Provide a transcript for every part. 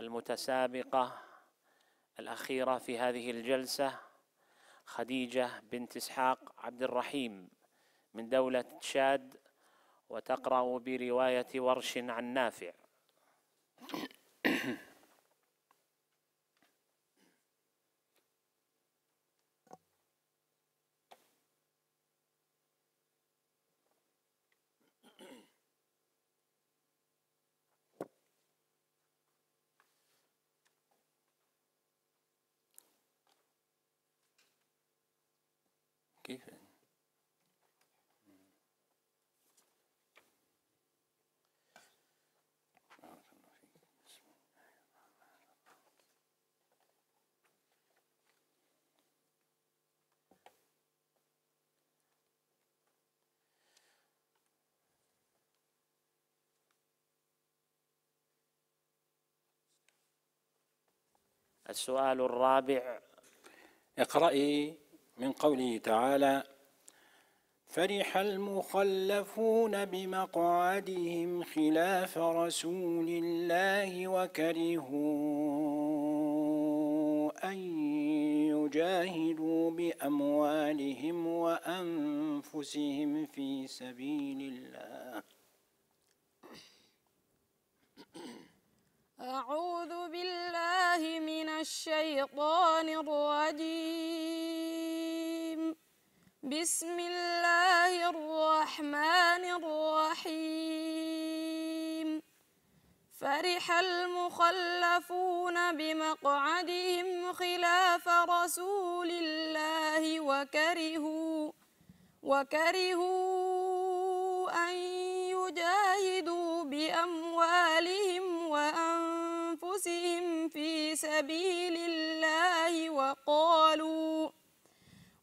المتسابقة الأخيرة في هذه الجلسة خديجة بنت إسحاق عبد الرحيم من دولة تشاد وتقرأ برواية ورش عن نافع كيف يعني السؤال الرابع اقرأي من قوله تعالى فرح المخلفون بمقعدهم خلاف رسول الله وكرهوا أن يجاهدوا بأموالهم وأنفسهم في سبيل الله أعوذ بالله من الشيطان الرجيم بسم الله الرحمن الرحيم فرح المخلفون بمقعدهم خلاف رسول الله وكرهوا وكرهوا أن يجاهدوا بأموالهم وأنفسهم في سبيل الله وقالوا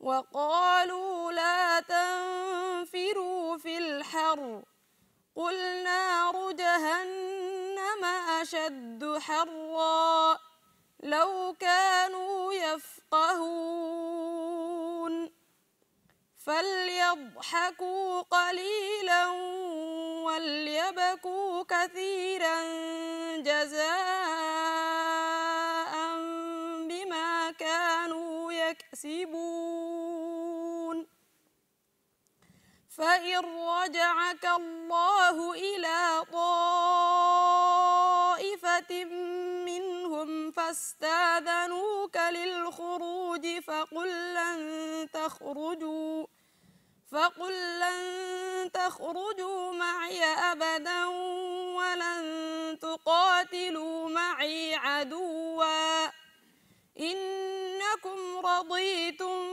وقالوا لا تنفروا في الحر قل نار جهنم أشد حرا لو كانوا يفقهون فليضحكوا قليلا وليبكوا كثيرا جزاء بما كانوا يكسبون فإن رجعك الله إلى طائفة منهم فاستاذنوك للخروج فقل لن تخرجوا فقل لن تخرجوا معي أبدا ولن تقاتلوا معي عدوا إنكم رضيتم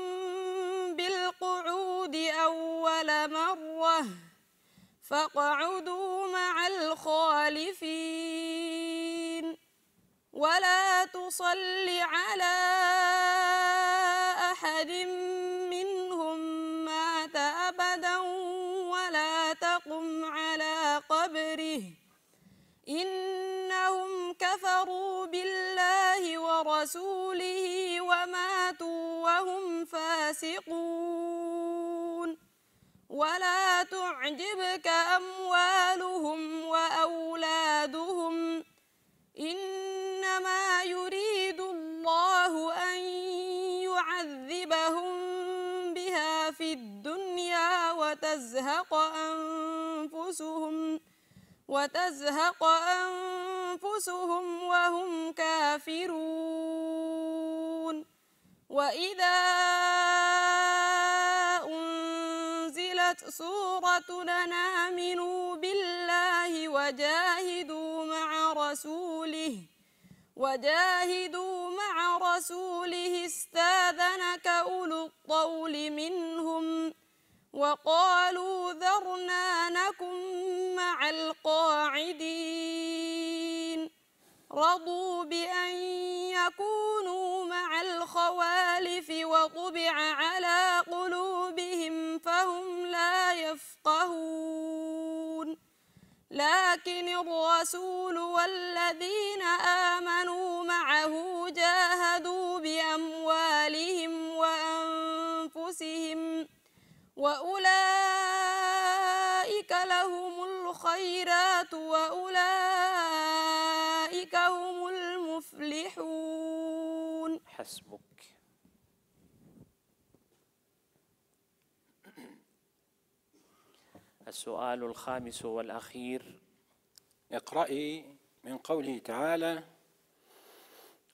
فاقعدوا مع الخالفين ولا تصل على أحد منهم مات أبدا ولا تقم على قبره إنهم كفروا بالله ورسوله وماتوا وهم فاسقون ولا تعجبك أموالهم وأولادهم إنما يريد الله أن يعذبهم بها في الدنيا وتزهق أنفسهم وتزهق أنفسهم وهم كافرون وإذا سورة لنا آمنوا بالله وجاهدوا مع رسوله وجاهدوا مع رسوله استاذنك أولو الطول منهم وقالوا ذرنا نكن مع القاعدين رضوا بأن يكونوا مع الخوالف وطبع على قلوبهم فهم يفقهون لكن الرسول والذين آمنوا معه جاهدوا بأموالهم وأنفسهم وأولئك لهم الخيرات وأولئك هم المفلحون حسبك السؤال الخامس والأخير اقرأي من قوله تعالى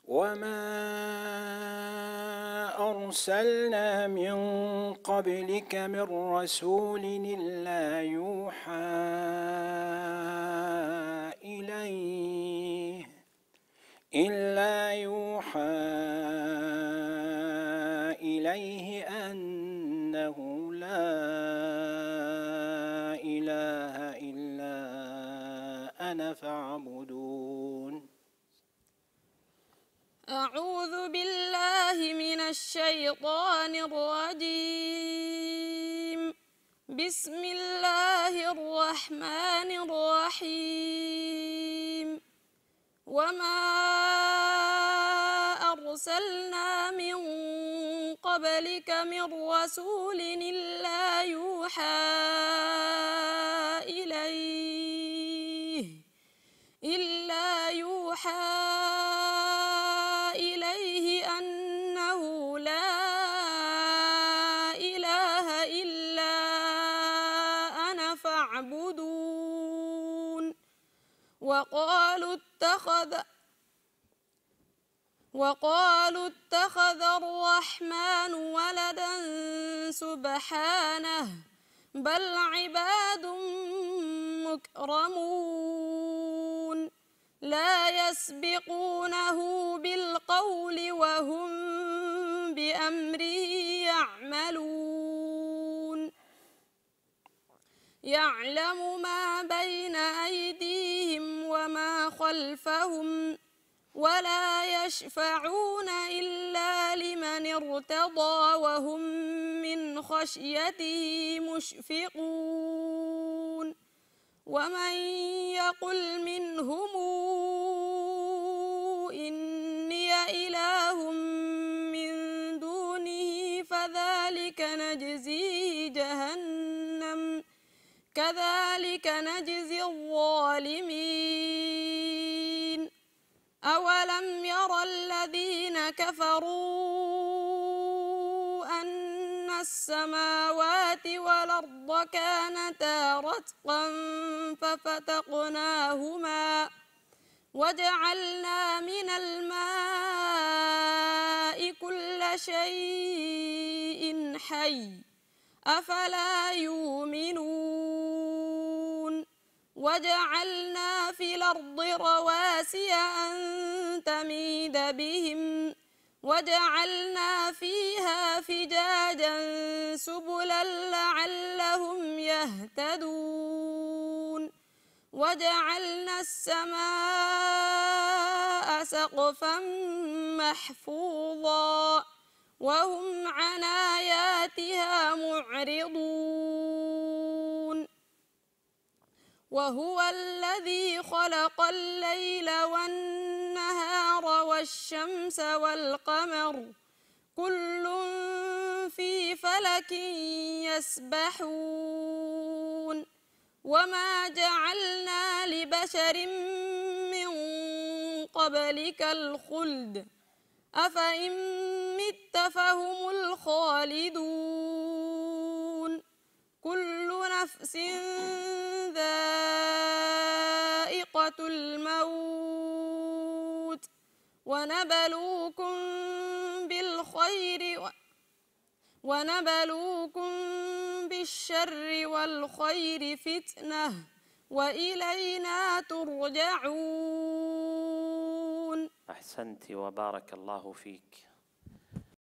وما أرسلنا من قبلك من رسول إلا يوحى إليه إلا يوحى أعوذ بالله من الشيطان الرجيم بسم الله الرحمن الرحيم وما أرسلنا من قبلك من رسول إلا يوحى وقالوا اتخذ وقالوا اتخذ الرحمن ولدا سبحانه بل عباد مكرمون لا يسبقونه بالقول وهم بأمره يعملون يعلم ما بين أيديهم خلفهم ولا يشفعون إلا لمن ارتضى وهم من خشيته مشفقون ومن يقل منهم إني إله من دونه فذلك نجزي جهنم كذلك نجزي السماوات والأرض كانتا رتقا ففتقناهما وجعلنا من الماء كل شيء حي أفلا يؤمنون وجعلنا في الأرض رواسي أن تميد بهم وجعلنا فيها فجاجا سبلا لعلهم يهتدون وجعلنا السماء سقفا محفوظا وهم عن آياتها معرضون وهو الذي خلق الليل والنهار والنهار والشمس والقمر كل في فلك يسبحون وما جعلنا لبشر من قبلك الخلد أفإن مت فهم الخالدون كل نفس ذائقة الموت ونبلوكم بالخير و... ونبلوكم بالشر والخير فتنة وإلينا ترجعون أحسنت وبارك الله فيك